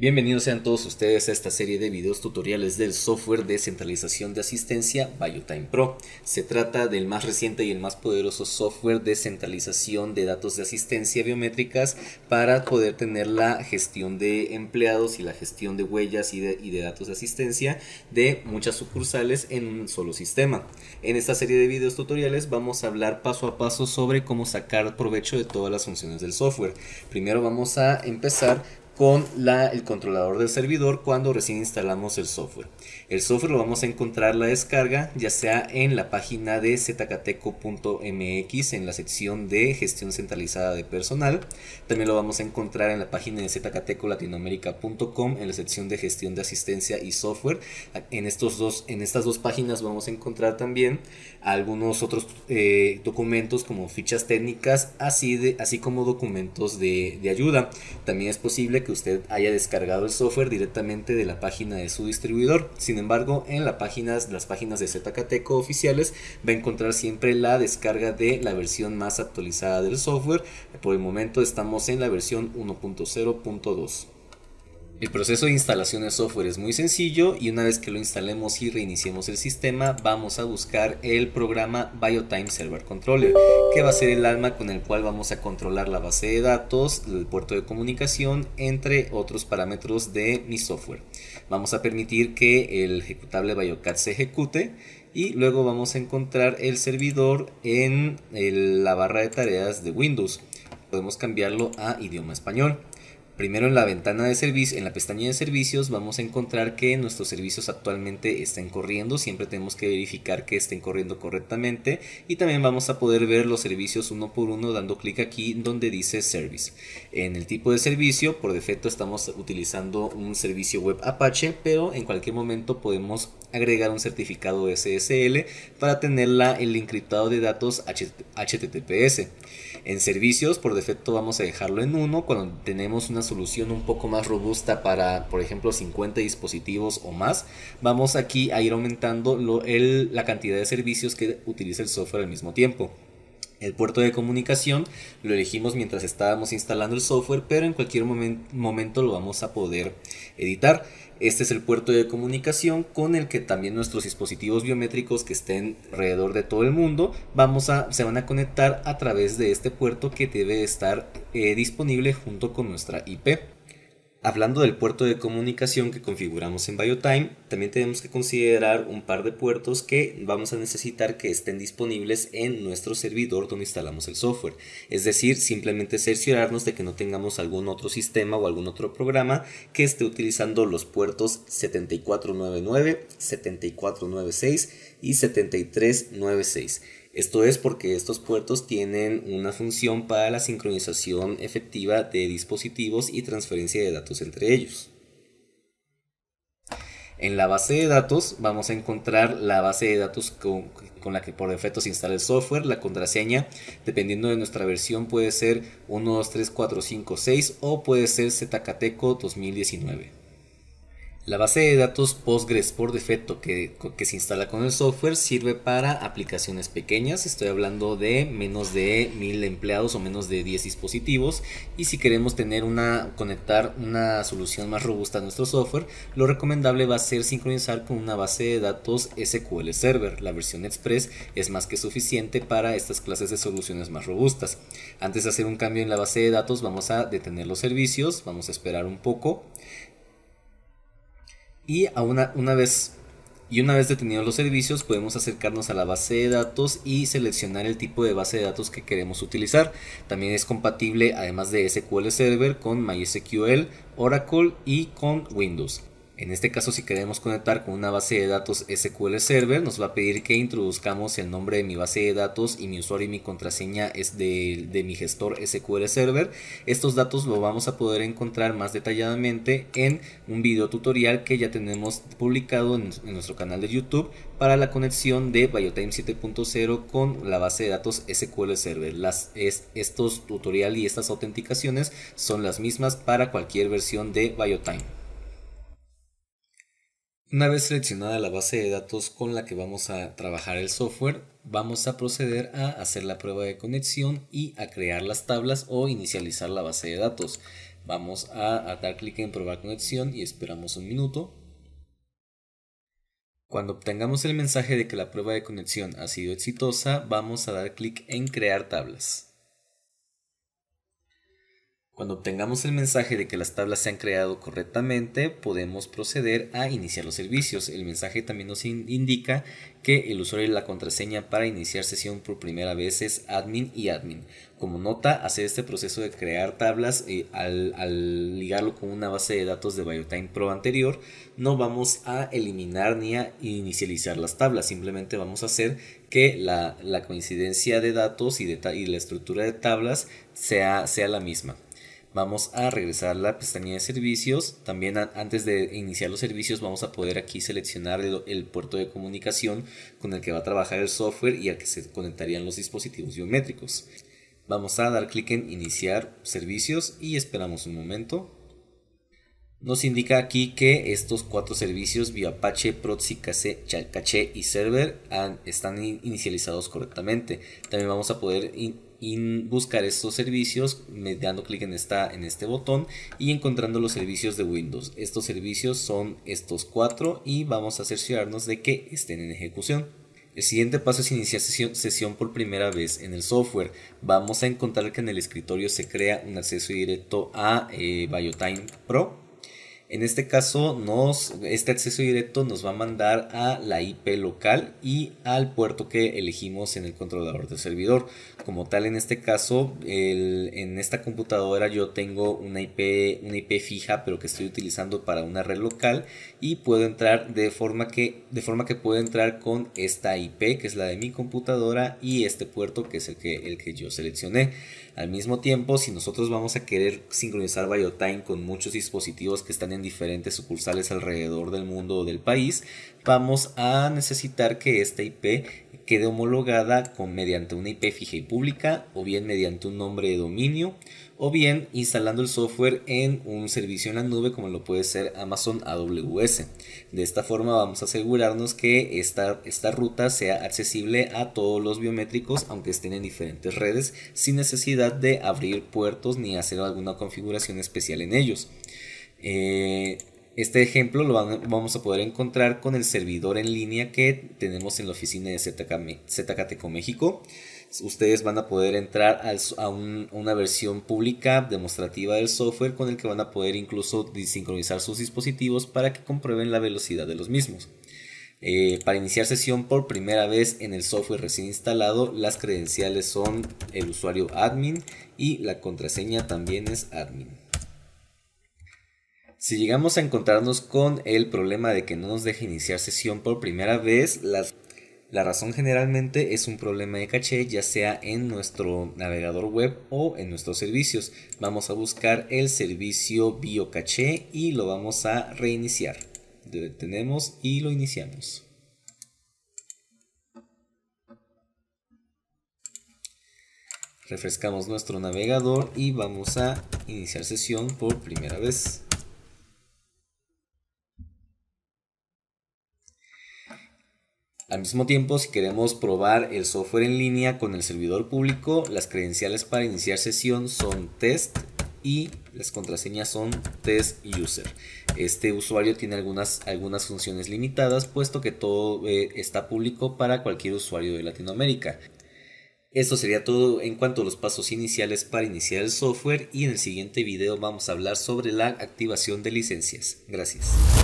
Bienvenidos sean todos ustedes a esta serie de videos tutoriales del software de centralización de asistencia BioTime Pro. Se trata del más reciente y el más poderoso software de centralización de datos de asistencia biométricas para poder tener la gestión de empleados y la gestión de huellas y de, y de datos de asistencia de muchas sucursales en un solo sistema. En esta serie de videos tutoriales vamos a hablar paso a paso sobre cómo sacar provecho de todas las funciones del software. Primero vamos a empezar con la, el controlador del servidor cuando recién instalamos el software. El software lo vamos a encontrar la descarga ya sea en la página de zcateco.mx en la sección de gestión centralizada de personal. También lo vamos a encontrar en la página de zcatecolatinoamerica.com en la sección de gestión de asistencia y software. En, estos dos, en estas dos páginas vamos a encontrar también algunos otros eh, documentos como fichas técnicas así, así como documentos de, de ayuda. También es posible que usted haya descargado el software directamente de la página de su distribuidor. Sin embargo, en las páginas de ZKTECO oficiales va a encontrar siempre la descarga de la versión más actualizada del software. Por el momento estamos en la versión 1.0.2. El proceso de instalación de software es muy sencillo y una vez que lo instalemos y reiniciemos el sistema vamos a buscar el programa BioTime Server Controller que va a ser el alma con el cual vamos a controlar la base de datos, el puerto de comunicación entre otros parámetros de mi software. Vamos a permitir que el ejecutable BioCat se ejecute y luego vamos a encontrar el servidor en eh, la barra de tareas de Windows. Podemos cambiarlo a idioma español. Primero en la ventana de servicio, en la pestaña de servicios vamos a encontrar que nuestros servicios actualmente estén corriendo, siempre tenemos que verificar que estén corriendo correctamente y también vamos a poder ver los servicios uno por uno dando clic aquí donde dice service. En el tipo de servicio, por defecto estamos utilizando un servicio web Apache, pero en cualquier momento podemos agregar un certificado SSL para tener el encriptado de datos HTTPS. En servicios, por defecto, vamos a dejarlo en uno Cuando tenemos una solución un poco más robusta para, por ejemplo, 50 dispositivos o más, vamos aquí a ir aumentando la cantidad de servicios que utiliza el software al mismo tiempo. El puerto de comunicación lo elegimos mientras estábamos instalando el software, pero en cualquier momento lo vamos a poder editar. Este es el puerto de comunicación con el que también nuestros dispositivos biométricos que estén alrededor de todo el mundo vamos a, se van a conectar a través de este puerto que debe estar eh, disponible junto con nuestra IP hablando del puerto de comunicación que configuramos en BioTime, también tenemos que considerar un par de puertos que vamos a necesitar que estén disponibles en nuestro servidor donde instalamos el software. Es decir, simplemente cerciorarnos de que no tengamos algún otro sistema o algún otro programa que esté utilizando los puertos 7499, 7496 y 7396. Esto es porque estos puertos tienen una función para la sincronización efectiva de dispositivos y transferencia de datos entre ellos. En la base de datos vamos a encontrar la base de datos con, la que por defecto se instala el software, la contraseña, dependiendo de nuestra versión puede ser 123456 o puede ser zkteco 2019. La base de datos Postgres por defecto que, se instala con el software sirve para aplicaciones pequeñas, estoy hablando de menos de 1000 empleados o menos de 10 dispositivos y si queremos tener una, conectar una solución más robusta a nuestro software, lo recomendable va a ser sincronizar con una base de datos SQL Server. La versión Express es más que suficiente para estas clases de soluciones más robustas. Antes de hacer un cambio en la base de datos vamos a detener los servicios, vamos a esperar un poco y una, una vez y una vez detenidos los servicios podemos acercarnos a la base de datos y seleccionar el tipo de base de datos que queremos utilizar. También es compatible además de SQL Server con MySQL, Oracle y con Windows. En este caso, si queremos conectar con una base de datos SQL Server, nos va a pedir que introduzcamos el nombre de mi base de datos y mi usuario y mi contraseña es de, mi gestor SQL Server. Estos datos los vamos a poder encontrar más detalladamente en un video tutorial que ya tenemos publicado en, nuestro canal de YouTube para la conexión de BioTime 7.0 con la base de datos SQL Server. estos tutoriales y estas autenticaciones son las mismas para cualquier versión de BioTime. Una vez seleccionada la base de datos con la que vamos a trabajar el software, vamos a proceder a hacer la prueba de conexión y a crear las tablas o inicializar la base de datos. Vamos a, dar clic en probar conexión y esperamos un minuto. Cuando obtengamos el mensaje de que la prueba de conexión ha sido exitosa, vamos a dar clic en crear tablas. Cuando obtengamos el mensaje de que las tablas se han creado correctamente, podemos proceder a iniciar los servicios. El mensaje también nos indica que el usuario y la contraseña para iniciar sesión por primera vez es admin y admin. Como nota, hacer este proceso de crear tablas eh, al, ligarlo con una base de datos de BioTime Pro anterior, no vamos a eliminar ni a inicializar las tablas, simplemente vamos a hacer que la, coincidencia de datos y, de la estructura de tablas sea, sea la misma vamos a regresar a la pestaña de servicios. También antes de iniciar los servicios vamos a poder aquí seleccionar el, puerto de comunicación con el que va a trabajar el software y al que se conectarían los dispositivos biométricos. Vamos a dar clic en iniciar servicios y esperamos un momento. Nos indica aquí que estos cuatro servicios vía Apache, Proxy, Cache y Server han, están inicializados correctamente. También vamos a poder y buscar estos servicios dando clic en, en este botón y encontrando los servicios de Windows. Estos servicios son estos cuatro y vamos a cerciorarnos de que estén en ejecución. El siguiente paso es iniciar sesión, sesión, por primera vez en el software. Vamos a encontrar que en el escritorio se crea un acceso directo a eh, BioTime Pro en este caso, nos, este acceso directo nos va a mandar a la IP local y al puerto que elegimos en el controlador del servidor. Como tal, en este caso, en esta computadora yo tengo una IP, una IP fija, pero que estoy utilizando para una red local y puedo entrar de forma que, de forma que puedo entrar con esta IP, que es la de mi computadora, y este puerto, que es el que, el que yo seleccioné. Al mismo tiempo, si nosotros vamos a querer sincronizar BioTime con muchos dispositivos que están en diferentes sucursales alrededor del mundo o del país, vamos a necesitar que esta IP quede homologada con, mediante una IP fija y pública o bien mediante un nombre de dominio o bien instalando el software en un servicio en la nube como lo puede ser Amazon AWS. De esta forma vamos a asegurarnos que esta, esta ruta sea accesible a todos los biométricos aunque estén en diferentes redes sin necesidad de abrir puertos ni hacer alguna configuración especial en ellos. Eh, este ejemplo lo vamos a poder encontrar con el servidor en línea que tenemos en la oficina de con México. Ustedes van a poder entrar a, una versión pública demostrativa del software con el que van a poder incluso sincronizar sus dispositivos para que comprueben la velocidad de los mismos. Eh, para iniciar sesión por primera vez en el software recién instalado, las credenciales son el usuario admin y la contraseña también es admin. Si llegamos a encontrarnos con el problema de que no nos deje iniciar sesión por primera vez, la razón generalmente es un problema de caché, ya sea en nuestro navegador web o en nuestros servicios. Vamos a buscar el servicio biocaché y lo vamos a reiniciar. Lo detenemos y lo iniciamos. Refrescamos nuestro navegador y vamos a iniciar sesión por primera vez. Al mismo tiempo, si queremos probar el software en línea con el servidor público, las credenciales para iniciar sesión son test y las contraseñas son test user. Este usuario tiene algunas, algunas funciones limitadas, puesto que todo eh, está público para cualquier usuario de Latinoamérica. Esto sería todo en cuanto a los pasos iniciales para iniciar el software y en el siguiente video vamos a hablar sobre la activación de licencias. Gracias.